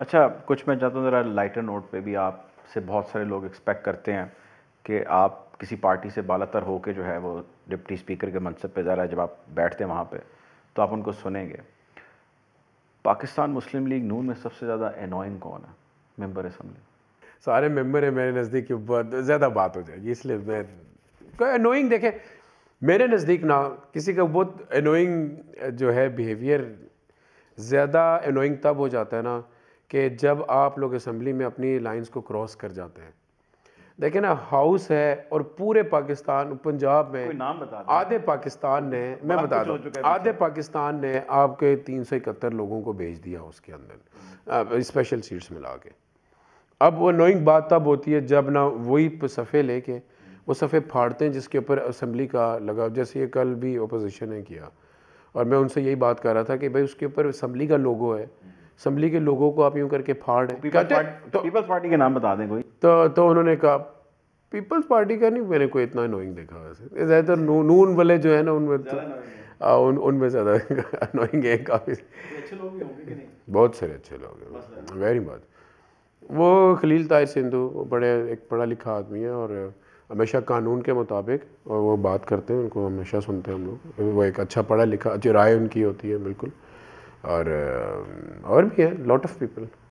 अच्छा कुछ मैं चाहता हूँ ज़रा लाइटर नोट पे भी आप से बहुत सारे लोग एक्सपेक्ट करते हैं कि आप किसी पार्टी से बालातर होकर जो है वो डिप्टी स्पीकर के मनसब पे ज़रा जब आप बैठते हैं वहाँ पर तो आप उनको सुनेंगे पाकिस्तान मुस्लिम लीग नून में सबसे ज़्यादा एनोइंग कौन है मेम्बर असम्बली सारे मेम्बर हैं मेरे नज़दीक ज़्यादा बात हो जाएगी इसलिए मैं अनोइंग देखें मेरे नज़दीक ना किसी का बहुत अनोइंग जो है बिहेवियर ज़्यादा अनोइंग तब हो जाता है ना कि जब आप लोग असम्बली में अपनी लाइंस को क्रॉस कर जाते हैं देखें ना हाउस है और पूरे पाकिस्तान पंजाब में आधे पाकिस्तान ने मैं बता दूँ आधे पाकिस्तान ने आपके तीन सौ इकहत्तर लोगों को भेज दिया उसके अंदर स्पेशल सीट्स मिला के अब वो नोइंग बात तब होती है जब ना वही सफ़े लेके वो सफ़े फाड़ते हैं जिसके ऊपर असम्बली का लगा जैसे ये कल भी अपोजिशन ने किया और मैं उनसे यही बात कर रहा था कि भाई उसके ऊपर असम्बली का लोगो है असम्बली के लोगों को आप यूं करके फाड़ पीपल्स पार्टी तो, पीपल्स पार्टी के नाम बता दें कोई तो तो उन्होंने कहा पीपल्स पार्टी का नहीं मैंने कोई इतना अनोइंग देखा वैसे ज़्यादातर नू, नून वाले जो है ना उनमें तो, उन उनमें ज़्यादा अनोइंग है काफ़ी बहुत सारे अच्छे लोग हैं वेरी मच वो खलील ताहिर सिंधु बड़े एक पढ़ा लिखा आदमी है और हमेशा कानून के मुताबिक और वो बात करते हैं उनको हमेशा सुनते हैं हम लोग वो एक अच्छा पढ़ा लिखा अच्छी राय उनकी होती है बिल्कुल और और भी है लॉट ऑफ पीपल